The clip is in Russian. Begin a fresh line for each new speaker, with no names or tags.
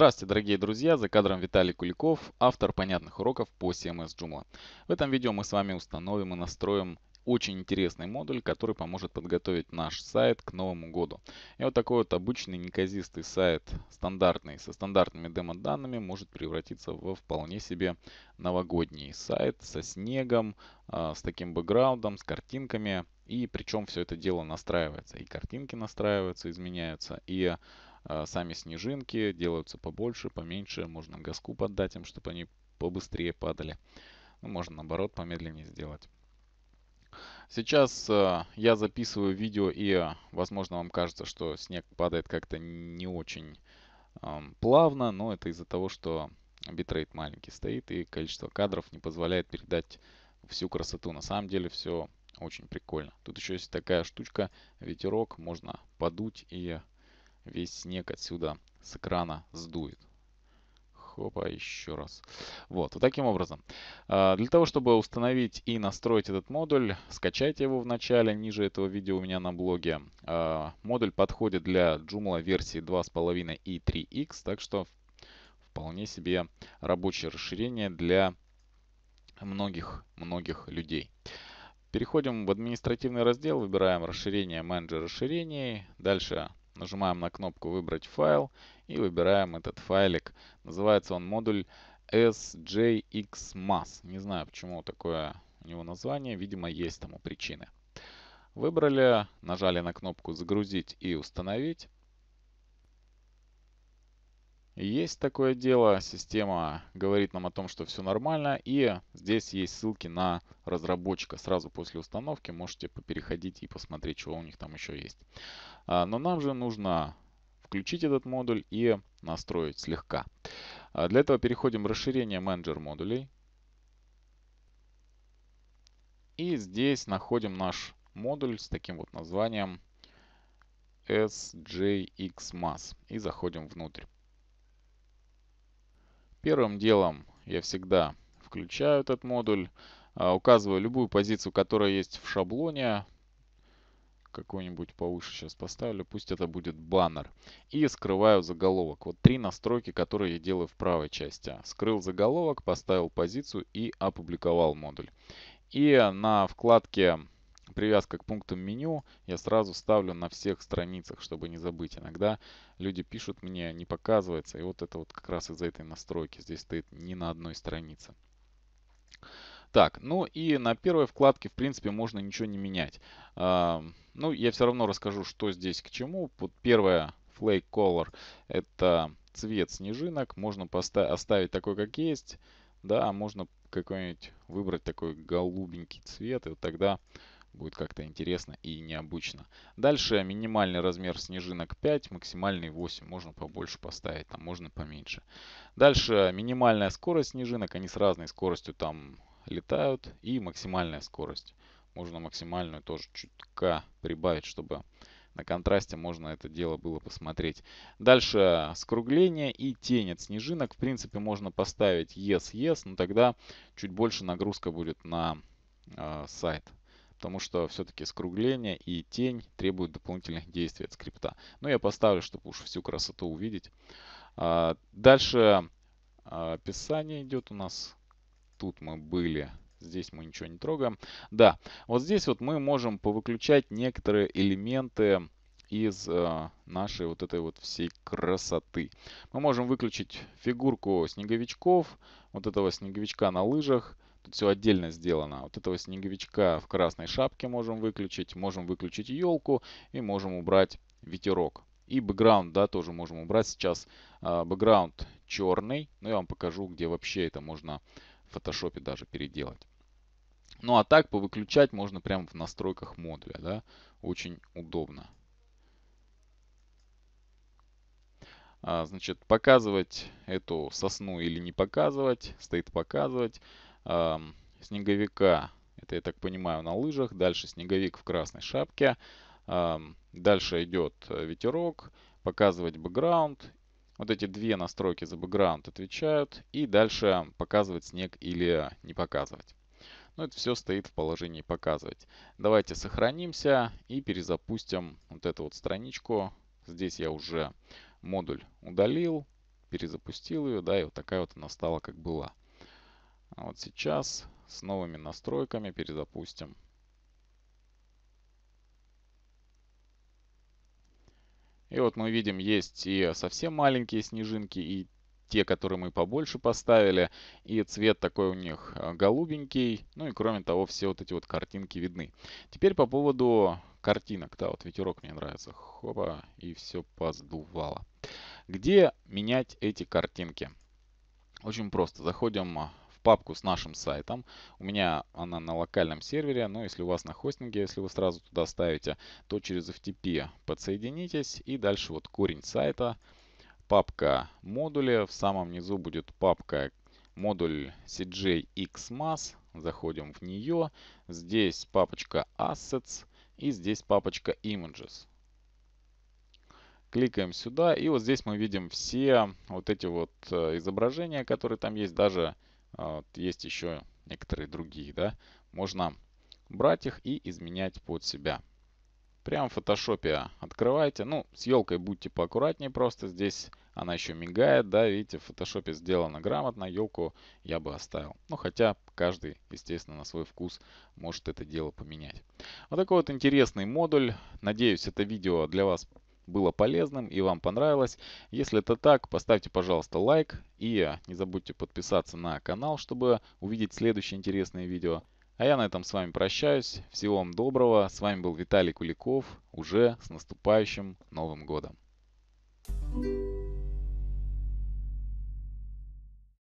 Здравствуйте, дорогие друзья! За кадром Виталий Куликов, автор понятных уроков по CMS Joomla. В этом видео мы с вами установим и настроим очень интересный модуль, который поможет подготовить наш сайт к Новому году. И вот такой вот обычный неказистый сайт, стандартный, со стандартными демо-данными, может превратиться во вполне себе новогодний сайт со снегом, а, с таким бэкграундом, с картинками. И причем все это дело настраивается. И картинки настраиваются, изменяются, и а, сами снежинки делаются побольше, поменьше. Можно газку поддать им, чтобы они побыстрее падали. Ну, можно наоборот помедленнее сделать. Сейчас э, я записываю видео и, а, возможно, вам кажется, что снег падает как-то не очень э, плавно, но это из-за того, что битрейт маленький стоит и количество кадров не позволяет передать всю красоту. На самом деле все очень прикольно. Тут еще есть такая штучка, ветерок, можно подуть и весь снег отсюда с экрана сдует. Хопа, еще раз. Вот, вот таким образом. А, для того, чтобы установить и настроить этот модуль, скачайте его в начале, ниже этого видео у меня на блоге. А, модуль подходит для Joomla версии 2.5 и 3x, так что вполне себе рабочее расширение для многих-многих людей. Переходим в административный раздел, выбираем расширение, менеджер расширений. Дальше Нажимаем на кнопку «Выбрать файл» и выбираем этот файлик. Называется он модуль sjxmass Не знаю, почему такое у него название. Видимо, есть тому причины. Выбрали, нажали на кнопку «Загрузить» и «Установить». Есть такое дело, система говорит нам о том, что все нормально, и здесь есть ссылки на разработчика. Сразу после установки можете попереходить и посмотреть, чего у них там еще есть. А, но нам же нужно включить этот модуль и настроить слегка. А, для этого переходим в расширение менеджер модулей. И здесь находим наш модуль с таким вот названием SJXMass и заходим внутрь. Первым делом я всегда включаю этот модуль, а, указываю любую позицию, которая есть в шаблоне, какую-нибудь повыше сейчас поставлю, пусть это будет баннер. И скрываю заголовок. Вот три настройки, которые я делаю в правой части. Скрыл заголовок, поставил позицию и опубликовал модуль. И на вкладке привязка к пунктам меню я сразу ставлю на всех страницах, чтобы не забыть. Иногда люди пишут мне, не показывается. И вот это вот как раз из-за этой настройки. Здесь стоит не на одной странице. Так, ну и на первой вкладке, в принципе, можно ничего не менять. А, ну, я все равно расскажу, что здесь к чему. Вот первая Flake Color — это цвет снежинок. Можно оставить такой, как есть. Да, можно какой-нибудь выбрать такой голубенький цвет. И вот тогда Будет как-то интересно и необычно. Дальше минимальный размер снежинок 5, максимальный 8. Можно побольше поставить, там можно поменьше. Дальше минимальная скорость снежинок. Они с разной скоростью там летают. И максимальная скорость. Можно максимальную тоже чутка прибавить, чтобы на контрасте можно это дело было посмотреть. Дальше скругление и тень от снежинок. В принципе, можно поставить yes, yes, но тогда чуть больше нагрузка будет на э, сайт потому что все-таки скругление и тень требуют дополнительных действий от скрипта. Но я поставлю, чтобы уж всю красоту увидеть. А, дальше а, описание идет у нас. Тут мы были. Здесь мы ничего не трогаем. Да, вот здесь вот мы можем повыключать некоторые элементы из а, нашей вот этой вот всей красоты. Мы можем выключить фигурку снеговичков, вот этого снеговичка на лыжах. Тут все отдельно сделано. Вот этого снеговичка в красной шапке можем выключить. Можем выключить елку и можем убрать ветерок. И бэкграунд, да, тоже можем убрать. Сейчас а, бэкграунд черный. Но я вам покажу, где вообще это можно в фотошопе даже переделать. Ну а так повыключать можно прямо в настройках модуля. Да? Очень удобно. А, значит, показывать эту сосну или не показывать. Стоит показывать э, снеговика, это я так понимаю, на лыжах. Дальше снеговик в красной шапке. Э, дальше идет э, ветерок, показывать бэкграунд. Вот эти две настройки за бэкграунд отвечают. И дальше показывать снег или не показывать. Ну это все стоит в положении показывать. Давайте сохранимся и перезапустим вот эту вот страничку. Здесь я уже модуль удалил, перезапустил ее, да, и вот такая вот она стала, как была. А вот сейчас с новыми настройками перезапустим. И вот мы видим, есть и совсем маленькие снежинки, и те, которые мы побольше поставили. И цвет такой у них а, голубенький. Ну и кроме того, все вот эти вот картинки видны. Теперь по поводу картинок. Да, вот ветерок мне нравится. Хопа, и все поздувало. Где менять эти картинки? Очень просто. Заходим а, папку с нашим сайтом. У меня она на локальном сервере, но если у вас на хостинге, если вы сразу туда ставите, то через FTP подсоединитесь. И дальше вот корень сайта, папка модули. В самом низу будет папка модуль CJXMAS. Заходим в нее. Здесь папочка Assets и здесь папочка Images. Кликаем сюда, и вот здесь мы видим все вот эти вот э, изображения, которые там есть, даже а, вот, есть еще некоторые другие, да. Можно брать их и изменять под себя. Прям в фотошопе открывайте. Ну, с елкой будьте поаккуратнее просто. Здесь она еще мигает, да, видите, в фотошопе сделано грамотно. Елку я бы оставил. Ну, хотя каждый, естественно, на свой вкус может это дело поменять. Вот такой вот интересный модуль. Надеюсь, это видео для вас было полезным и вам понравилось. Если это так, поставьте, пожалуйста, лайк и не забудьте подписаться на канал, чтобы увидеть следующие интересные видео. А я на этом с вами прощаюсь. Всего вам доброго. С вами был Виталий Куликов. Уже с наступающим Новым Годом. Thank you.